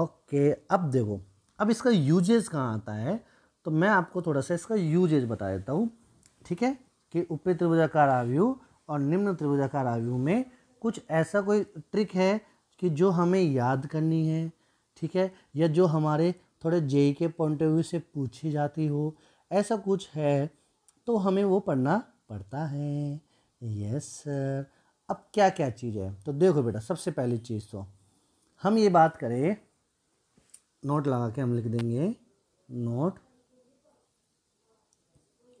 ओके अब देखो अब इसका यूजेज कहाँ आता है तो मैं आपको थोड़ा सा इसका यूजेज बता देता हूँ ठीक है कि ऊपरी त्रिभुजाकार आवयु और निम्न त्रिभुजाकार आवयु में कुछ ऐसा कोई ट्रिक है कि जो हमें याद करनी है ठीक है या जो हमारे थोड़े जेई के पॉइंट ऑफ व्यू से पूछी जाती हो ऐसा कुछ है तो हमें वो पढ़ना पड़ता है यस सर अब क्या क्या चीज़ है तो देखो बेटा सबसे पहली चीज़ तो हम ये बात करें नोट लगा के हम लिख देंगे नोट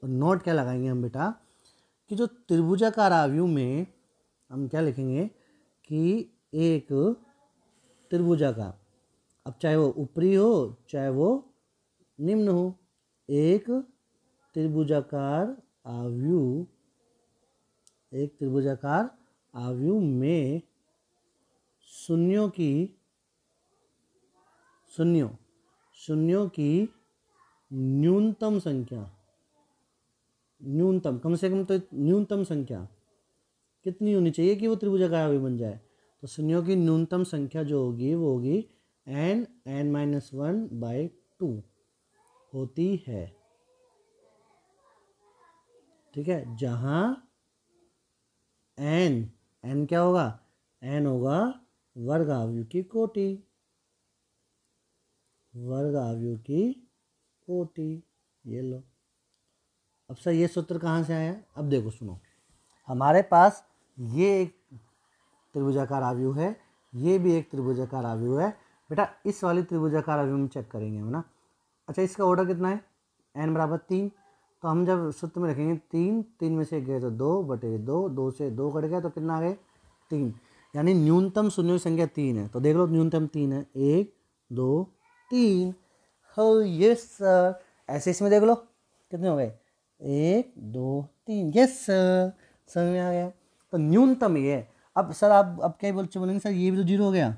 और नोट क्या लगाएंगे हम बेटा कि जो त्रिभुजाकार आव्यूह में हम क्या लिखेंगे कि एक त्रिभुजाकार अब चाहे वो ऊपरी हो चाहे वो निम्न हो एक त्रिभुजाकार आवयु एक त्रिभुजाकार आवयु में शून्यों की शून्यों शून्यों की न्यूनतम संख्या न्यूनतम कम से कम तो न्यूनतम संख्या कितनी होनी चाहिए कि वो त्रिभुजाकार आवयु बन जाए तो शून्यों की न्यूनतम संख्या जो होगी वो होगी N N minus one by two होती है ठीक है जहाँ एन एन क्या होगा एन होगा वर्ग आवयु की कोटि वर्ग आवयु की कोटि ये लो अब सर ये सूत्र कहाँ से आया अब देखो सुनो हमारे पास ये एक त्रिभुजाकार आवयु है ये भी एक त्रिभुजाकार आवयु है बेटा इस वाली त्रिभुजाकार हम चेक करेंगे है ना अच्छा इसका ऑर्डर कितना है एन बराबर तीन तो हम जब सूत्र में रखेंगे तीन तीन में से गए तो दो बटे दो दो से दो कट गया तो कितना आ गए तीन यानी न्यूनतम शून्य संख्या तीन है तो देख लो न्यूनतम तीन है एक दो तीन हो यस सर ऐसे इसमें देख लो कितने हो गए एक दो तीन यस सर समझ में आ गया तो न्यूनतम ये अब सर आप अब क्या बोल बोलेंगे सर ये भी तो जीरो हो गया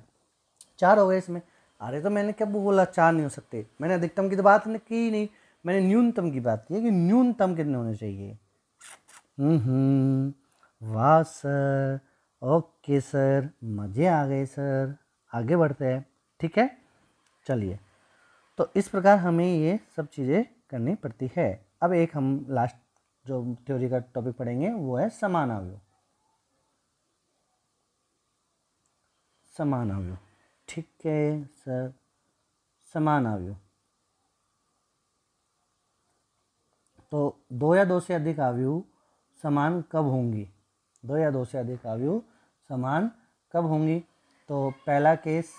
चार हो गए इसमें अरे तो मैंने क्या बोला चार नहीं हो सकते मैंने अधिकतम की तो बात की ही नहीं मैंने न्यूनतम की बात की है कि न्यूनतम कितने होने चाहिए हम्म, हम्म। वाह सर ओके सर मज़े आ गए सर आगे बढ़ते हैं ठीक है चलिए तो इस प्रकार हमें ये सब चीज़ें करनी पड़ती है अब एक हम लास्ट जो थ्योरी का टॉपिक पढ़ेंगे वो है समान अवयव समान अवयव ठीक है सर समान आवियो तो दो या दो से अधिक अवयव समान कब होंगी दो या दो से अधिक अवयव समान कब होंगी तो पहला केस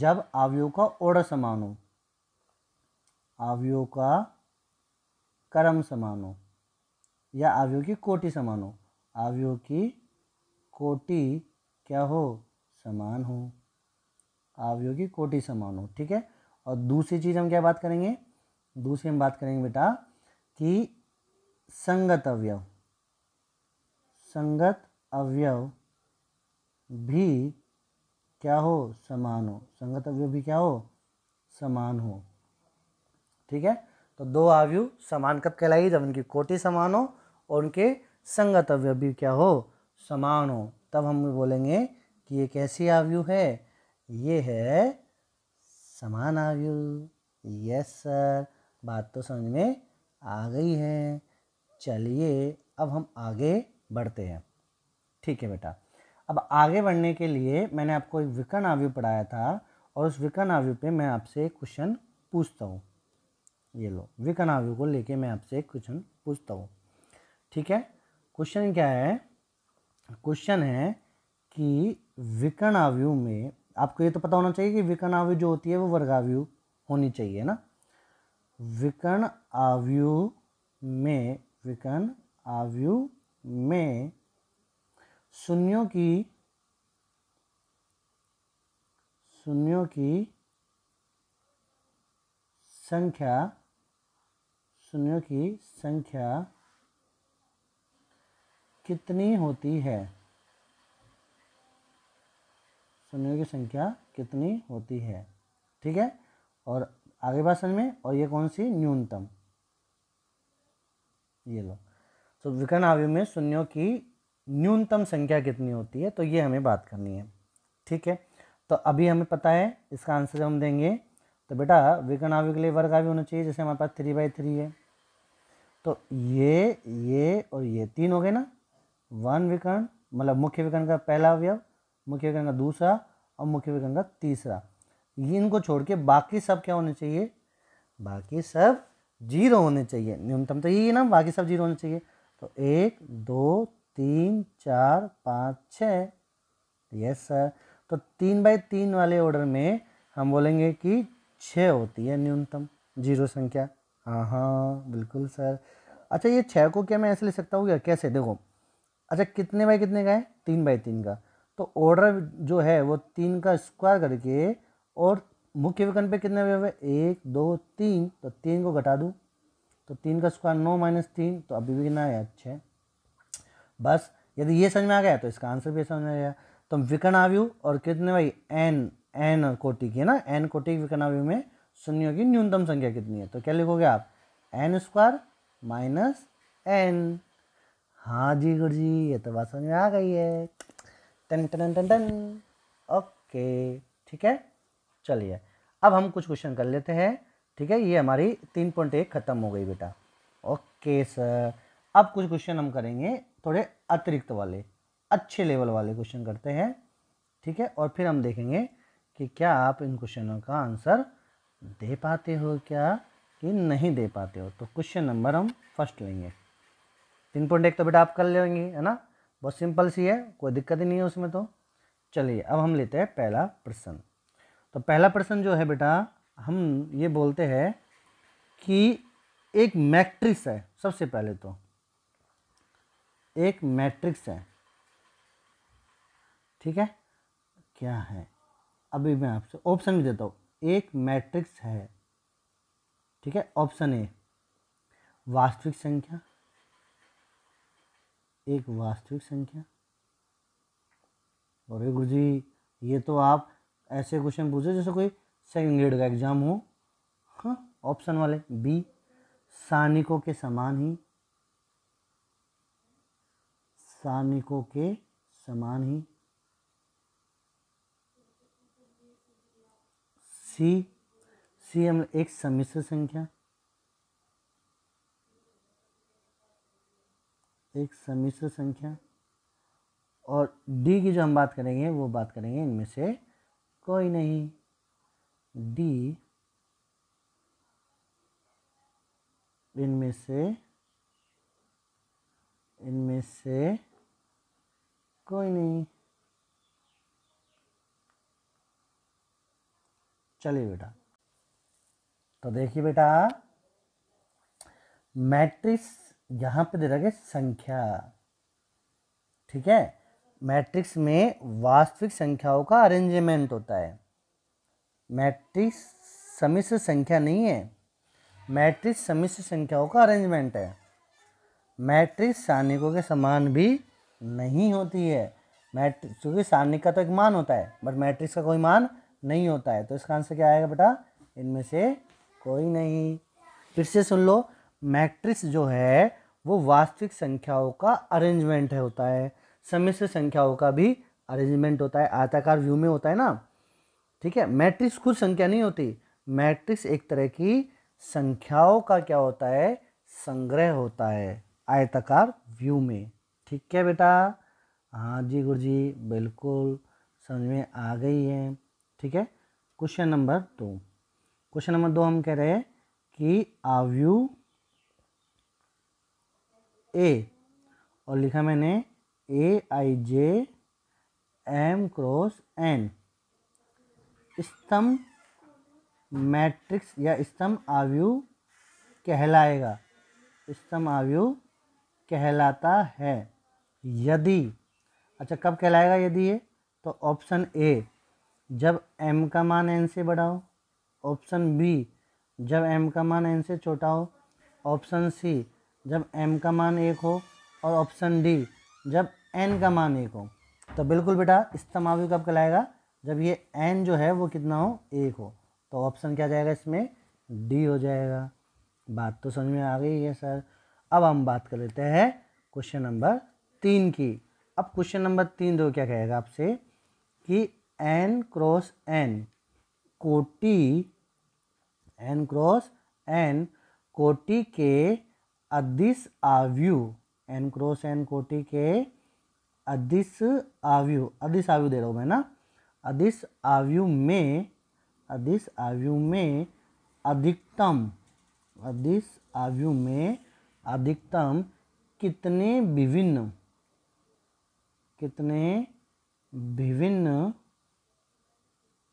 जब आवयु का ओड़ समान हो आवियो का कर्म समान हो या आवियो की कोटि समान हो आवियो की कोटि क्या हो समान हो आवयोगी कोटि समान हो ठीक है और दूसरी चीज़ हम क्या बात करेंगे दूसरी हम बात करेंगे बेटा कि संगत अवयव संगत अवयव भी क्या हो समान हो संगत अवयव भी क्या हो समान हो ठीक है तो दो आवयु समान कब कहलाएगी जब उनकी कोटि समान हो और उनके संगत अवयव भी क्या हो समान हो तब हम बोलेंगे कि ये कैसी आवयु है ये है समान आवयु यस सर बात तो समझ में आ गई है चलिए अब हम आगे बढ़ते हैं ठीक है बेटा अब आगे बढ़ने के लिए मैंने आपको एक विकर्ण आव्यू पढ़ाया था और उस विकर्ण आवयु पे मैं आपसे एक क्वेश्चन पूछता हूँ ये लो विकर्ण आव्यू को लेके मैं आपसे एक क्वेश्चन पूछता हूँ ठीक है क्वेश्चन क्या है क्वेश्चन है कि विकर्ण आवयु में आपको ये तो पता होना चाहिए कि विकर्ण आवयु जो होती है वो वर्गावयु होनी चाहिए ना विकर्ण आवयु में विकर्ण आवयु में शून्यों की शून्यों की संख्या शून्यों की संख्या कितनी होती है शून्यों की संख्या कितनी होती है ठीक है और आगे बात समझ में और ये कौन सी न्यूनतम ये लो तो विकर्ण आवय में शून्यों की न्यूनतम संख्या कितनी होती है तो ये हमें बात करनी है ठीक है तो अभी हमें पता है इसका आंसर हम देंगे तो बेटा विकर्ण आवय के लिए वर्ग आवय होना चाहिए जैसे हमारे पास थ्री बाई थ्री है तो ये ये और ये तीन हो गए ना वन विकर्ण मतलब मुख्य विकर्ण का पहला अवयव मुख्य विकर्ण का दूसरा और मुख्य विकर्ण का तीसरा इनको छोड़ के बाकी सब क्या होने चाहिए बाकी सब जीरो होने चाहिए न्यूनतम तो यही है ना बाकी सब जीरो होने चाहिए तो एक दो तीन चार पाँच छः यस सर तो तीन बाई तीन वाले ऑर्डर में हम बोलेंगे कि छः होती है न्यूनतम जीरो संख्या हाँ हाँ बिल्कुल सर अच्छा ये छः को क्या मैं ऐसे ले सकता हूँ क्या कैसे देखो अच्छा कितने बाई कितने का है तीन बाई तीन का तो ऑर्डर जो है वो तीन का स्क्वायर करके और मुख्य विकन पे कितने अवयव है एक दो तीन तो तीन को घटा दूँ तो तीन का स्क्वायर नौ माइनस तीन तो अभी भी कितना है अच्छे बस यदि ये समझ में आ गया तो इसका आंसर भी समझ में आ गया तो विकन विकर्ण आवयु और कितने भाई एन एन कोटि की है ना एन कोटि विकन आवयु में शून्यों की न्यूनतम संख्या कितनी है तो क्या लिखोगे आप एन स्क्वायर माइनस एन हाँ जी गुरु जी ये तो बात समझ में आ गई है टन टन टन टन ओके ठीक है चलिए अब हम कुछ क्वेश्चन कर लेते हैं ठीक है ये हमारी तीन पॉइंट एक ख़त्म हो गई बेटा ओके सर अब कुछ क्वेश्चन हम करेंगे थोड़े अतिरिक्त वाले अच्छे लेवल वाले क्वेश्चन करते हैं ठीक है और फिर हम देखेंगे कि क्या आप इन क्वेश्चनों का आंसर दे पाते हो क्या कि नहीं दे पाते हो तो क्वेश्चन नंबर हम फर्स्ट लेंगे तीन पॉइंट एक तो बेटा आप कर लेंगे है ना बहुत सिंपल सी है कोई दिक्कत ही नहीं है उसमें तो चलिए अब हम लेते हैं पहला प्रश्न तो पहला प्रश्न जो है बेटा हम ये बोलते हैं कि एक मैट्रिक्स है सबसे पहले तो एक मैट्रिक्स है ठीक है क्या है अभी मैं आपसे ऑप्शन भी देता हूँ एक मैट्रिक्स है ठीक है ऑप्शन ए वास्तविक संख्या एक वास्तविक संख्या और गुरु जी ये तो आप ऐसे क्वेश्चन पूछो जैसे कोई सेकेंड ग्रेड का एग्ज़ाम हो हाँ ऑप्शन वाले बी सानिकों के समान ही सानिकों के समान ही सी सी हम एक सम्मिश्र संख्या एक सम्मिश्र संख्या और डी की जो हम बात करेंगे वो बात करेंगे इनमें से कोई नहीं डी इनमें से इनमें से कोई नहीं चलिए बेटा तो देखिए बेटा मैट्रिक्स यहाँ पे दे रखे संख्या ठीक है मैट्रिक्स में वास्तविक संख्याओं का अरेंजमेंट होता है मैट्रिक्स समिश्र संख्या नहीं है मैट्रिक्स समिश्र संख्याओं का अरेंजमेंट है मैट्रिक्स सानिकों के समान भी नहीं होती है मैट्रिक्स क्योंकि सानिक का तो एक मान होता है बट मैट्रिक्स का कोई मान नहीं होता है तो इसका आंसर क्या आएगा बेटा इनमें से कोई नहीं फिर से सुन लो मैट्रिक्स जो है वो वास्तविक संख्याओं का अरेंजमेंट है होता है समिश्र संख्याओं का भी अरेंजमेंट होता है आयताकार व्यू में होता है ना ठीक है मैट्रिक्स खुद संख्या नहीं होती मैट्रिक्स एक तरह की संख्याओं का क्या होता है संग्रह होता है आयताकार व्यू में ठीक है बेटा हाँ जी गुरु जी बिल्कुल समझ में आ गई है ठीक है क्वेश्चन नंबर दो क्वेश्चन नंबर दो हम कह रहे हैं कि आव्यू ए और लिखा मैंने A I J M cross N स्तंभ मैट्रिक्स या स्तंभ आवयु कहलाएगा स्तंभ आवयु कहलाता है यदि अच्छा कब कहलाएगा यदि ये तो ऑप्शन ए जब एम का मान एन से बड़ा हो ऑप्शन बी जब एम का मान एन से छोटा हो ऑप्शन सी जब m का मान एक हो और ऑप्शन डी जब n का मान एक हो तो बिल्कुल बेटा इस्तमावी कब कहलाएगा जब ये n जो है वो कितना हो एक हो तो ऑप्शन क्या जाएगा इसमें डी हो जाएगा बात तो समझ में आ गई है सर अब हम बात कर लेते हैं क्वेश्चन नंबर तीन की अब क्वेश्चन नंबर तीन दो तो क्या कहेगा आपसे कि एन क्रॉस एन कोटी एन क्रॉस एन कोटी के अदिस आवयु एन क्रॉस एन कोटि के अदिस आवयु अदिस आव्यु दे रहा हूँ मैं ना अदिस आव्यु में अदिस आव्यु में अधिकतम अदिस आवयु में अधिकतम कितने विभिन्न कितने विभिन्न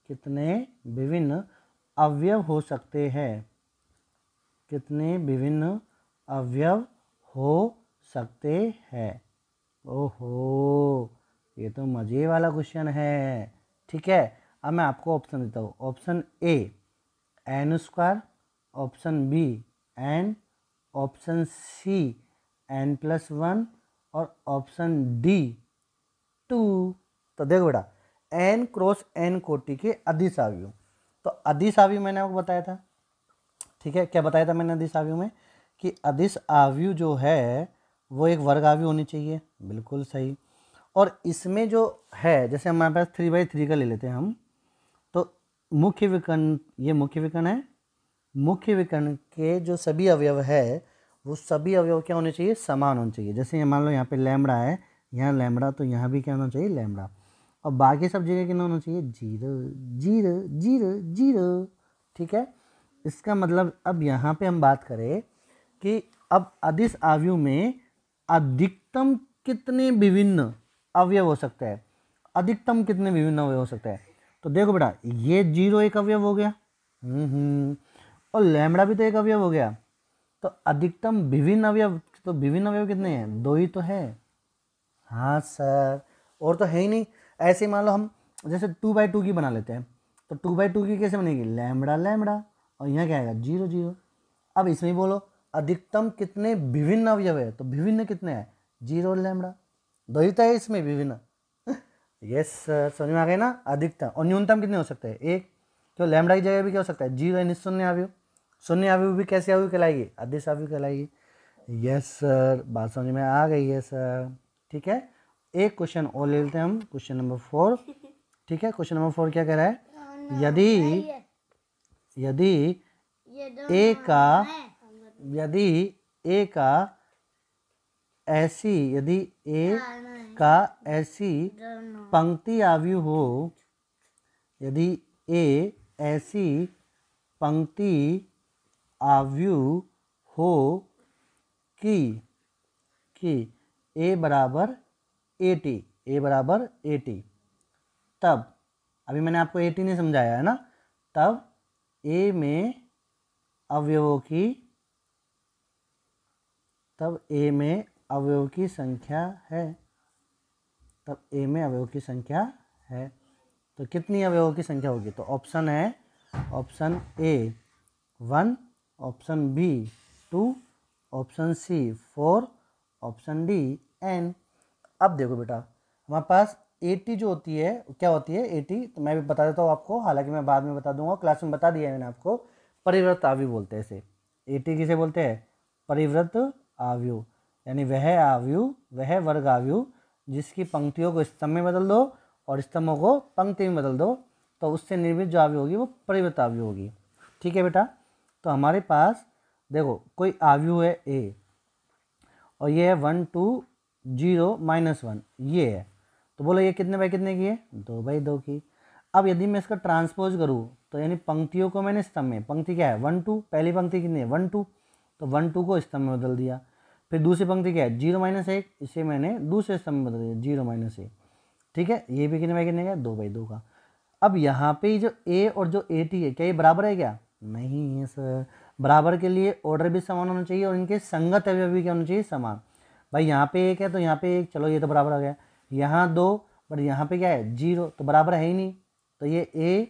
कितने विभिन्न अवयव हो सकते हैं कितने विभिन्न अवयव हो सकते हैं ओहो ये तो मज़े वाला क्वेश्चन है ठीक है अब मैं आपको ऑप्शन देता हूँ option A N square option B N option C N plus one और ऑप्शन डी टू तो देखो बेटा एन क्रॉस एन कोटि के अधिसावियों तो अधिसावियों मैंने आपको बताया था ठीक है क्या बताया था मैंने अधिसावियों में कि अदिश आवयु जो है वो एक वर्ग आवयु होनी चाहिए बिल्कुल सही और इसमें जो है जैसे हमारे पास थ्री बाई थ्री का ले लेते हैं हम तो मुख्य विकर्ण ये मुख्य विकर्ण है मुख्य विकर्ण के जो सभी अवयव है वो सभी अवयव क्या होने चाहिए समान होने चाहिए जैसे मान लो यहाँ पे लैमड़ा है यहाँ लैमड़ा तो यहाँ भी क्या होना चाहिए लैमड़ा और बाकी सब जगह कितना होना चाहिए जीरो जीरो जीरो जीरो ठीक है इसका मतलब अब यहाँ पे हम बात करें कि अब अदिश आवयु में अधिकतम कितने विभिन्न अवयव हो सकते हैं अधिकतम कितने विभिन्न अवयव हो सकते हैं तो देखो बेटा ये जीरो एक अवयव हो गया और लैमड़ा भी तो एक अवयव हो गया तो अधिकतम विभिन्न अवयव तो विभिन्न अवयव कितने हैं दो ही तो है हाँ सर और तो है ही नहीं ऐसे मान लो हम जैसे टू बाई टू की बना लेते हैं तो टू बाई टू की कैसे बनेगी लैमड़ा लैमड़ा और यहाँ क्या आएगा जीरो जीरो अब इसमें बोलो अधिकतम कितने विभिन्न अवयव है तो विभिन्न कितने हैं जीरो लैमड़ा द्वैता है इसमें विभिन्न यस समझ में आ गए ना अधिकतम और न्यूनतम कितने हो सकते हैं एक क्यों लैमड़ा की जगह भी क्या हो सकता है जीरो यानी शून्य अवयव शून्य अवयव भी कैसे अवयव कहलाएगी अधिस अवयव कहलाएगी यस सर बात समझ में आ गई है सर ठीक है एक क्वेश्चन और ले लेते हैं हम क्वेश्चन नंबर फोर ठीक है क्वेश्चन नंबर फोर क्या कह रहा है हाँ, यदि यदि ए का यदि ए का ऐसी यदि ए का ऐसी पंक्ति आव्यू हो यदि ए ऐसी पंक्ति आव्यू हो कि कि ए बराबर ए टी ए बराबर ए टी तब अभी मैंने आपको ए टी नहीं समझाया है ना तब ए में अवयवों की तब ए में अवयव की संख्या है तब ए में अवयव की संख्या है तो कितनी अवयवों की संख्या होगी तो ऑप्शन है option A one option B two option C four option D N अब देखो बेटा हमारे पास एटी जो होती है क्या होती है एटी तो मैं भी बता देता हूँ आपको हालांकि मैं बाद में बता दूंगा क्लास में बता दिया है मैंने आपको परिव्रत आवी बोलते हैं इसे एटी किसे बोलते हैं परिवृत આવ્યું यानी वह आवयु वह वर्ग आवयु जिसकी पंक्तियों को स्तंभ में बदल दो और स्तंभों को पंक्ति में बदल दो तो उससे निर्मित जो आवयु होगी वो परिवृत आवयु होगी ठीक है बेटा तो हमारे पास देखो कोई आवयु है ए और ये है one two zero minus one ये है तो बोलो ये कितने बाई कितने की है दो बाई दो की अब यदि मैं इसका ट्रांसपोज करूँ तो यानी पंक्तियों को मैंने स्तंभ में पंक्ति क्या है वन टू पहली पंक्ति कितनी है वन टू तो वन टू को स्तंभ में बदल दिया फिर दूसरी पंक्ति क्या है जीरो माइनस एक इसे मैंने दूसरे स्तंभ में बदल दिया जीरो माइनस एक ठीक है ये भी कितने बाई कितने का दो बाई दो का अब यहाँ पे जो ए और जो ए टी है क्या ये बराबर है क्या नहीं है सर बराबर के लिए ऑर्डर भी समान होना चाहिए और इनके संगत अवयव भी क्या होना चाहिए समान भाई यहाँ पे एक है तो यहाँ पे एक चलो ये तो बराबर आ गया यहाँ दो बट यहाँ पे क्या है जीरो तो बराबर है ही नहीं तो ये ए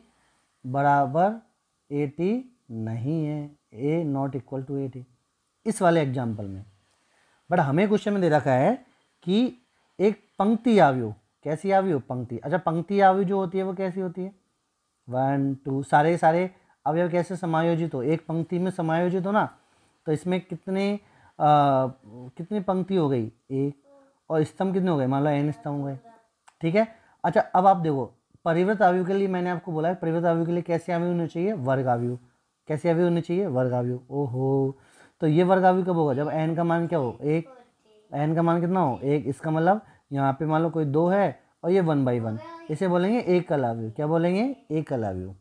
बराबर ए टी नहीं है A not equal to A T इस वाले एग्जाम्पल में बट हमें क्वेश्चन में दे रखा है कि एक पंक्ति आवयु कैसी आवयु पंक्ति अच्छा पंक्ति आवयु जो होती है वो कैसी होती है वन टू सारे सारे अवयव कैसे समायोजित हो एक पंक्ति में समायोजित हो ना तो इसमें कितने आ, कितनी पंक्ति हो गई एक और स्तंभ कितने हो गए मान लो एन स्तंभ हो गए ठीक है अच्छा अब आप देखो परिवृत आवयु के लिए मैंने आपको बोला है परिवृत आवयु के लिए कैसे आवयु होने चाहिए वर्ग आवयु कैसे आवयु होने चाहिए वर्ग आवयु ओहो तो ये वर्ग अभी कब होगा जब एन का मान क्या हो एक एन का मान कितना हो एक इसका मतलब यहाँ पे मान लो कोई दो है और ये वन बाई वन इसे बोलेंगे एक का लाव्यू क्या बोलेंगे एक का लाव्यू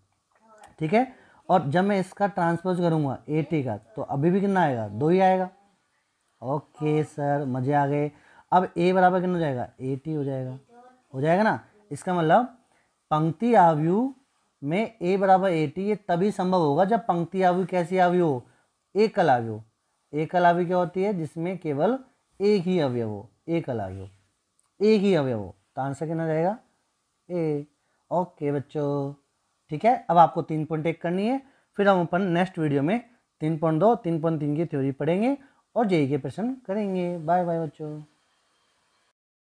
ठीक है और जब मैं इसका ट्रांसपोज करूँगा ए टी का तो अभी भी कितना आएगा दो ही आएगा ओके सर मज़े आ गए अब ए बराबर कितना हो जाएगा ए टी हो जाएगा हो जाएगा ना इसका मतलब पंक्ति आवयु में ए बराबर ए टी ये तभी संभव होगा जब पंक्ति आवयु कैसी आवयु हो एक कलाव्यू एकल अवयव क्या होती है जिसमें केवल एक ही अवयव हो एकल हो एक ही अवयव हो तो आंसर कितना रहेगा ए ओके बच्चों ठीक है अब आपको तीन पॉइंट एक करनी है फिर हम अपन नेक्स्ट वीडियो में तीन पॉइंट दो तीन पॉइंट तीन की थ्योरी पढ़ेंगे और जेई के e प्रश्न करेंगे बाय बाय बच्चों